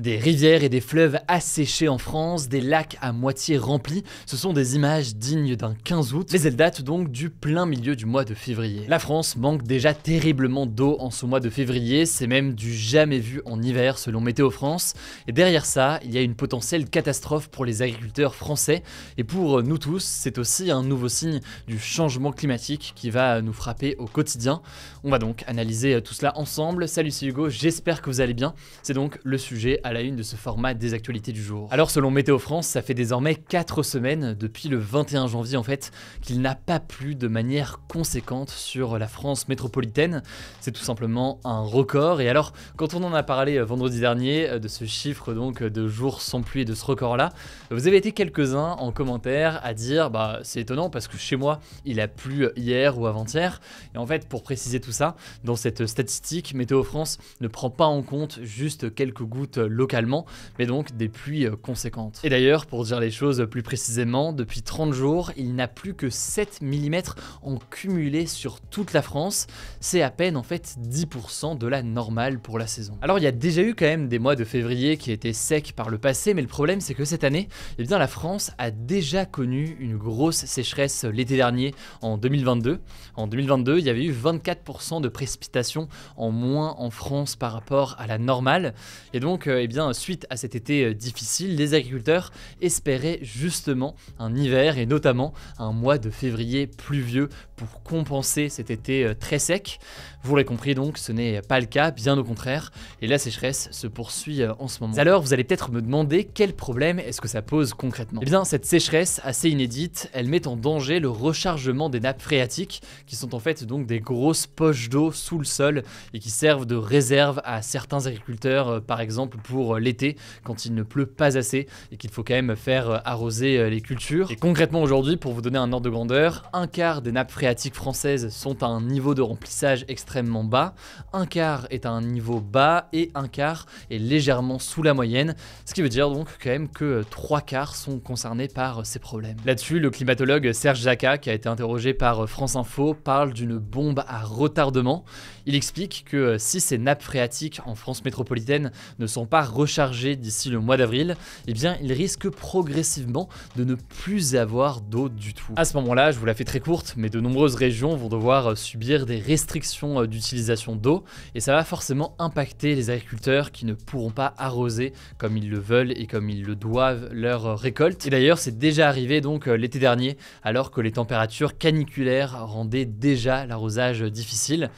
Des rivières et des fleuves asséchés en France, des lacs à moitié remplis, ce sont des images dignes d'un 15 août, mais elles datent donc du plein milieu du mois de février. La France manque déjà terriblement d'eau en ce mois de février, c'est même du jamais vu en hiver selon Météo France, et derrière ça, il y a une potentielle catastrophe pour les agriculteurs français, et pour nous tous, c'est aussi un nouveau signe du changement climatique qui va nous frapper au quotidien. On va donc analyser tout cela ensemble. Salut, c'est Hugo, j'espère que vous allez bien. C'est donc le sujet à à la une de ce format des actualités du jour. Alors selon Météo France, ça fait désormais 4 semaines, depuis le 21 janvier en fait, qu'il n'a pas plu de manière conséquente sur la France métropolitaine. C'est tout simplement un record. Et alors, quand on en a parlé euh, vendredi dernier euh, de ce chiffre donc euh, de jours sans pluie et de ce record-là, vous avez été quelques-uns en commentaire à dire bah c'est étonnant parce que chez moi il a plu hier ou avant-hier. Et en fait, pour préciser tout ça, dans cette statistique, Météo France ne prend pas en compte juste quelques gouttes localement, mais donc des pluies euh, conséquentes. Et d'ailleurs, pour dire les choses plus précisément, depuis 30 jours, il n'a plus que 7 mm en cumulé sur toute la France. C'est à peine en fait 10% de la normale pour la saison. Alors il y a déjà eu quand même des mois de février qui étaient secs par le passé, mais le problème c'est que cette année, eh bien la France a déjà connu une grosse sécheresse l'été dernier, en 2022. En 2022, il y avait eu 24% de précipitations en moins en France par rapport à la normale. Et donc, euh, eh bien, suite à cet été euh, difficile, les agriculteurs espéraient justement un hiver et notamment un mois de février pluvieux pour compenser cet été euh, très sec. Vous l'avez compris donc, ce n'est pas le cas, bien au contraire, et la sécheresse se poursuit euh, en ce moment. Alors vous allez peut-être me demander quel problème est-ce que ça pose concrètement Eh bien cette sécheresse assez inédite, elle met en danger le rechargement des nappes phréatiques, qui sont en fait donc des grosses poches d'eau sous le sol et qui servent de réserve à certains agriculteurs par exemple pour pour euh, l'été quand il ne pleut pas assez et qu'il faut quand même faire euh, arroser euh, les cultures. Et concrètement aujourd'hui, pour vous donner un ordre de grandeur, un quart des nappes phréatiques françaises sont à un niveau de remplissage extrêmement bas, un quart est à un niveau bas et un quart est légèrement sous la moyenne, ce qui veut dire donc quand même que trois quarts sont concernés par ces problèmes. Là-dessus, le climatologue Serge Jacquat, qui a été interrogé par France Info, parle d'une bombe à retardement. Il explique que si ces nappes phréatiques en France métropolitaine ne sont pas recharger d'ici le mois d'avril, eh bien il risque progressivement de ne plus avoir d'eau du tout. À ce moment-là, je vous la fais très courte, mais de nombreuses régions vont devoir euh, subir des restrictions euh, d'utilisation d'eau et ça va forcément impacter les agriculteurs qui ne pourront pas arroser comme ils le veulent et comme ils le doivent leur euh, récolte. Et d'ailleurs, c'est déjà arrivé donc l'été dernier alors que les températures caniculaires rendaient déjà l'arrosage difficile.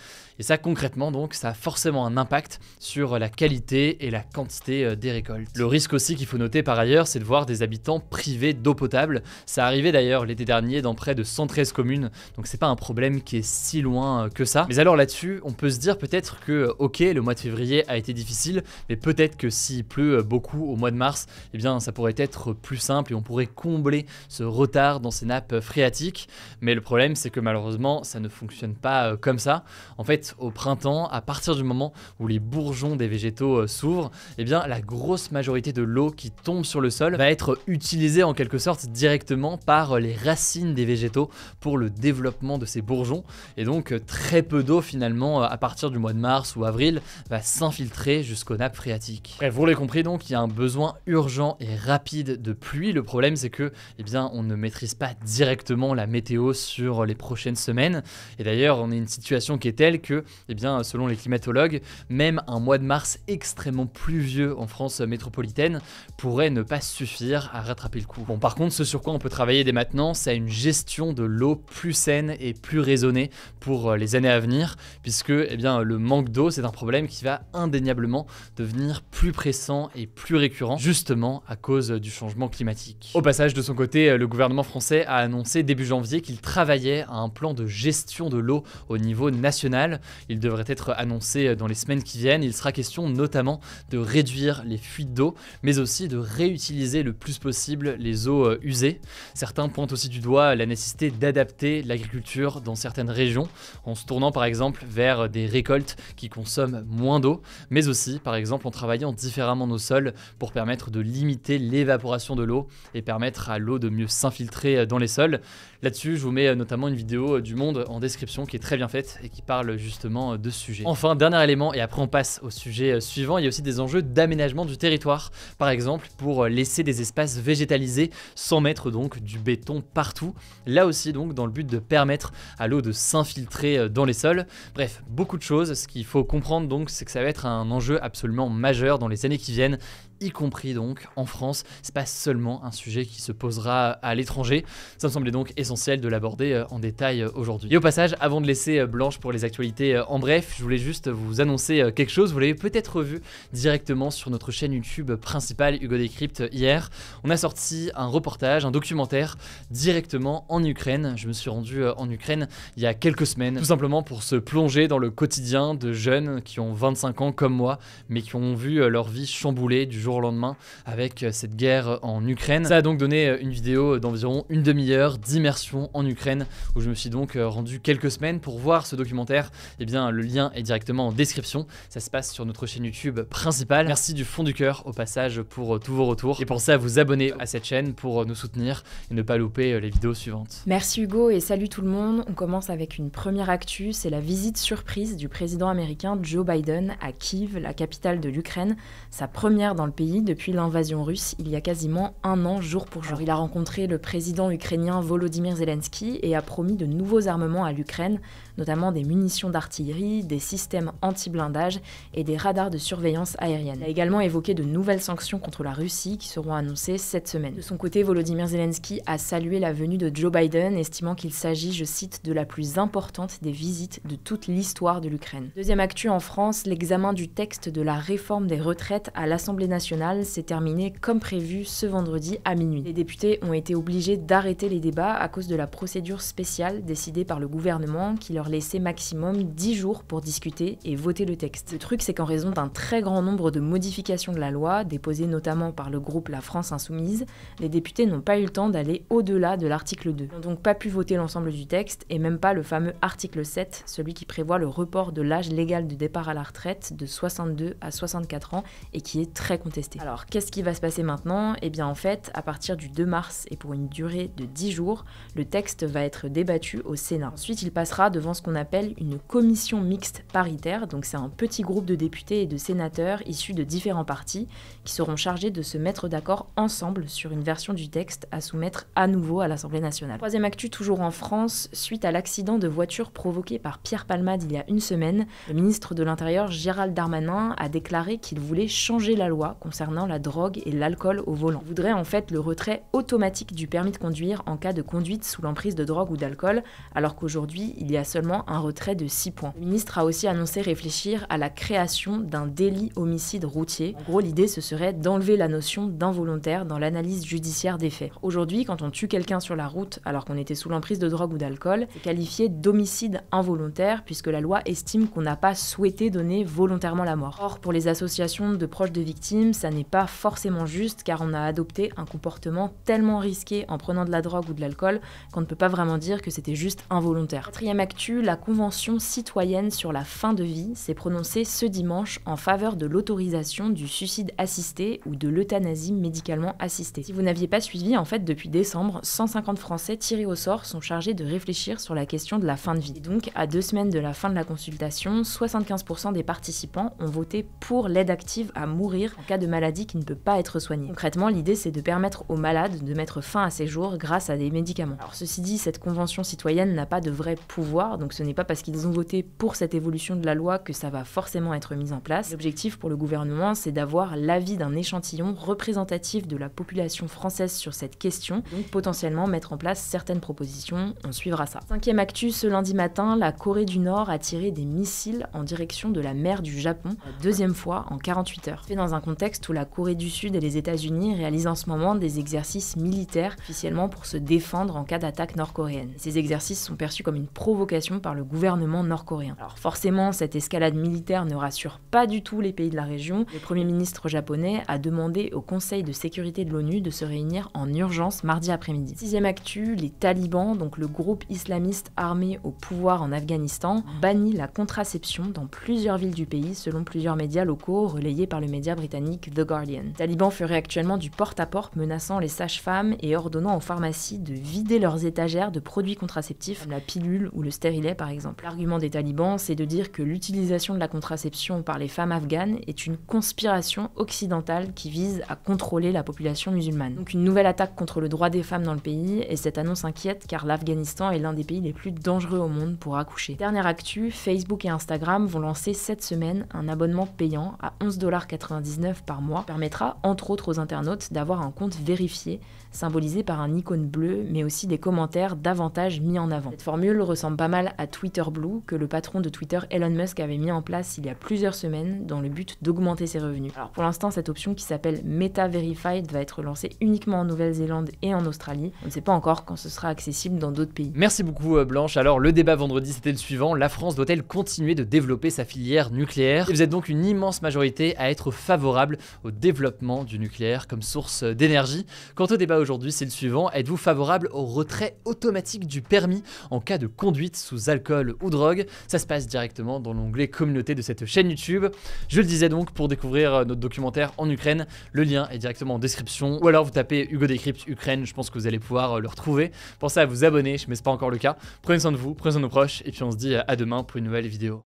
Et ça concrètement donc ça a forcément un impact sur la qualité et la quantité euh, des récoltes. Le risque aussi qu'il faut noter par ailleurs c'est de voir des habitants privés d'eau potable. Ça arrivait d'ailleurs l'été dernier dans près de 113 communes donc c'est pas un problème qui est si loin euh, que ça. Mais alors là-dessus on peut se dire peut-être que euh, ok le mois de février a été difficile mais peut-être que s'il pleut beaucoup au mois de mars eh bien ça pourrait être plus simple et on pourrait combler ce retard dans ces nappes phréatiques. Mais le problème c'est que malheureusement ça ne fonctionne pas comme ça. En fait au printemps, à partir du moment où les bourgeons des végétaux euh, s'ouvrent, eh bien, la grosse majorité de l'eau qui tombe sur le sol va être utilisée en quelque sorte directement par euh, les racines des végétaux pour le développement de ces bourgeons. Et donc, euh, très peu d'eau finalement, à partir du mois de mars ou avril, va s'infiltrer jusqu'aux nappes phréatiques. vous l'avez compris donc, il y a un besoin urgent et rapide de pluie. Le problème, c'est que, eh bien, on ne maîtrise pas directement la météo sur les prochaines semaines. Et d'ailleurs, on est une situation qui est telle que eh bien, selon les climatologues, même un mois de mars extrêmement pluvieux en France métropolitaine pourrait ne pas suffire à rattraper le coup. Bon, par contre, ce sur quoi on peut travailler dès maintenant, c'est une gestion de l'eau plus saine et plus raisonnée pour euh, les années à venir, puisque eh bien, le manque d'eau, c'est un problème qui va indéniablement devenir plus pressant et plus récurrent, justement à cause du changement climatique. Au passage, de son côté, euh, le gouvernement français a annoncé début janvier qu'il travaillait à un plan de gestion de l'eau au niveau national il devrait être annoncé dans les semaines qui viennent. Il sera question notamment de réduire les fuites d'eau, mais aussi de réutiliser le plus possible les eaux euh, usées. Certains pointent aussi du doigt la nécessité d'adapter l'agriculture dans certaines régions, en se tournant par exemple vers des récoltes qui consomment moins d'eau, mais aussi par exemple en travaillant différemment nos sols pour permettre de limiter l'évaporation de l'eau et permettre à l'eau de mieux s'infiltrer euh, dans les sols. Là-dessus, je vous mets euh, notamment une vidéo euh, du Monde en description qui est très bien faite et qui parle justement euh, de ce sujet. Enfin, dernier élément, et après on passe au sujet suivant, il y a aussi des enjeux d'aménagement du territoire. Par exemple, pour laisser des espaces végétalisés sans mettre donc du béton partout. Là aussi donc dans le but de permettre à l'eau de s'infiltrer dans les sols. Bref, beaucoup de choses. Ce qu'il faut comprendre donc, c'est que ça va être un enjeu absolument majeur dans les années qui viennent y compris donc en France. C'est pas seulement un sujet qui se posera à l'étranger. Ça me semblait donc essentiel de l'aborder euh, en détail euh, aujourd'hui. Et au passage, avant de laisser euh, Blanche pour les actualités en bref, je voulais juste vous annoncer quelque chose. Vous l'avez peut-être vu directement sur notre chaîne YouTube principale Hugo Decrypt hier. On a sorti un reportage, un documentaire directement en Ukraine. Je me suis rendu en Ukraine il y a quelques semaines, tout simplement pour se plonger dans le quotidien de jeunes qui ont 25 ans comme moi, mais qui ont vu leur vie chamboulée du jour lendemain avec euh, cette guerre euh, en Ukraine. Ça a donc donné euh, une vidéo d'environ une demi-heure d'immersion en Ukraine où je me suis donc rendu quelques semaines pour voir ce documentaire. Eh bien, le lien est directement en description. Ça se passe sur notre chaîne YouTube principale. Merci du fond du cœur au passage pour tous vos retours et pensez à vous abonner à cette chaîne pour nous soutenir et ne pas louper les vidéos suivantes. Merci Hugo et salut tout le monde. On commence avec une première actu, c'est la visite surprise du président américain Joe Biden à Kiev, la capitale de l'Ukraine, sa première dans le pays depuis l'invasion russe il y a quasiment un an jour pour jour. Il a rencontré le président ukrainien Volodymyr Zelensky et a promis de nouveaux armements à l'Ukraine, notamment des munitions d'artillerie, des systèmes anti-blindage et des radars de surveillance aérienne. Il a également évoqué de nouvelles sanctions contre la Russie qui seront annoncées cette semaine. De son côté, Volodymyr Zelensky a salué la venue de Joe Biden, estimant qu'il s'agit, je cite, de la plus importante des visites de toute l'histoire de l'Ukraine. Deuxième actu en France, l'examen du texte de la réforme des retraites à l'Assemblée nationale s'est terminée comme prévu ce vendredi à minuit. Les députés ont été obligés d'arrêter les débats à cause de la procédure spéciale décidée par le gouvernement qui leur laissait maximum 10 jours pour discuter et voter le texte. Le truc c'est qu'en raison d'un très grand nombre de modifications de la loi, déposées notamment par le groupe La France Insoumise, les députés n'ont pas eu le temps d'aller au-delà de l'article 2. Ils n'ont donc pas pu voter l'ensemble du texte et même pas le fameux article 7, celui qui prévoit le report de l'âge légal de départ à la retraite de 62 à 64 ans et qui est très controversé. Alors qu'est-ce qui va se passer maintenant Eh bien en fait, à partir du 2 mars et pour une durée de 10 jours, le texte va être débattu au Sénat. Ensuite, il passera devant ce qu'on appelle une commission mixte paritaire, donc c'est un petit groupe de députés et de sénateurs issus de différents partis qui seront chargés de se mettre d'accord ensemble sur une version du texte à soumettre à nouveau à l'Assemblée nationale. Troisième actu toujours en France, suite à l'accident de voiture provoqué par Pierre Palmade il y a une semaine, le ministre de l'Intérieur Gérald Darmanin a déclaré qu'il voulait changer la loi concernant la drogue et l'alcool au volant. On voudrait en fait le retrait automatique du permis de conduire en cas de conduite sous l'emprise de drogue ou d'alcool, alors qu'aujourd'hui il y a seulement un retrait de 6 points. Le ministre a aussi annoncé réfléchir à la création d'un délit homicide routier. En gros, l'idée ce serait d'enlever la notion d'involontaire dans l'analyse judiciaire des faits. Aujourd'hui, quand on tue quelqu'un sur la route alors qu'on était sous l'emprise de drogue ou d'alcool, c'est qualifié d'homicide involontaire puisque la loi estime qu'on n'a pas souhaité donner volontairement la mort. Or, pour les associations de proches de victimes, ça n'est pas forcément juste car on a adopté un comportement tellement risqué en prenant de la drogue ou de l'alcool qu'on ne peut pas vraiment dire que c'était juste involontaire. Quatrième actu, la Convention citoyenne sur la fin de vie s'est prononcée ce dimanche en faveur de l'autorisation du suicide assisté ou de l'euthanasie médicalement assistée. Si vous n'aviez pas suivi, en fait, depuis décembre, 150 Français tirés au sort sont chargés de réfléchir sur la question de la fin de vie. donc, à deux semaines de la fin de la consultation, 75% des participants ont voté pour l'aide active à mourir en cas de de maladie qui ne peut pas être soignée. Concrètement, l'idée c'est de permettre aux malades de mettre fin à ces jours grâce à des médicaments. Alors ceci dit, cette convention citoyenne n'a pas de vrai pouvoir, donc ce n'est pas parce qu'ils ont voté pour cette évolution de la loi que ça va forcément être mis en place. L'objectif pour le gouvernement, c'est d'avoir l'avis d'un échantillon représentatif de la population française sur cette question, donc potentiellement mettre en place certaines propositions, on suivra ça. Cinquième actu, ce lundi matin, la Corée du Nord a tiré des missiles en direction de la mer du Japon, deuxième fois en 48 heures. C'est dans un contexte où la Corée du Sud et les États-Unis réalisent en ce moment des exercices militaires officiellement pour se défendre en cas d'attaque nord-coréenne. Ces exercices sont perçus comme une provocation par le gouvernement nord-coréen. Alors forcément, cette escalade militaire ne rassure pas du tout les pays de la région. Le Premier ministre japonais a demandé au Conseil de sécurité de l'ONU de se réunir en urgence mardi après-midi. Sixième actu, les talibans, donc le groupe islamiste armé au pouvoir en Afghanistan, bannit la contraception dans plusieurs villes du pays selon plusieurs médias locaux relayés par le média britannique The Guardian. Les talibans feraient actuellement du porte-à-porte menaçant les sages-femmes et ordonnant aux pharmacies de vider leurs étagères de produits contraceptifs, comme la pilule ou le stérilet par exemple. L'argument des talibans, c'est de dire que l'utilisation de la contraception par les femmes afghanes est une conspiration occidentale qui vise à contrôler la population musulmane. Donc une nouvelle attaque contre le droit des femmes dans le pays, et cette annonce inquiète car l'Afghanistan est l'un des pays les plus dangereux au monde pour accoucher. Dernière actu, Facebook et Instagram vont lancer cette semaine un abonnement payant à 11,99$ par mois permettra, entre autres aux internautes, d'avoir un compte vérifié, symbolisé par un icône bleu, mais aussi des commentaires davantage mis en avant. Cette formule ressemble pas mal à Twitter Blue, que le patron de Twitter Elon Musk avait mis en place il y a plusieurs semaines dans le but d'augmenter ses revenus. Alors pour l'instant, cette option qui s'appelle Meta Verified va être lancée uniquement en Nouvelle-Zélande et en Australie. On ne sait pas encore quand ce sera accessible dans d'autres pays. Merci beaucoup euh, Blanche. Alors le débat vendredi c'était le suivant, la France doit-elle continuer de développer sa filière nucléaire vous êtes donc une immense majorité à être favorable au développement du nucléaire comme source d'énergie. Quant au débat aujourd'hui, c'est le suivant. Êtes-vous favorable au retrait automatique du permis en cas de conduite sous alcool ou drogue Ça se passe directement dans l'onglet communauté de cette chaîne YouTube. Je le disais donc, pour découvrir euh, notre documentaire en Ukraine, le lien est directement en description. Ou alors vous tapez Hugo Décrypte Ukraine, je pense que vous allez pouvoir euh, le retrouver. Pensez à vous abonner, mais n'est pas encore le cas. Prenez soin de vous, prenez soin de nos proches, et puis on se dit euh, à demain pour une nouvelle vidéo.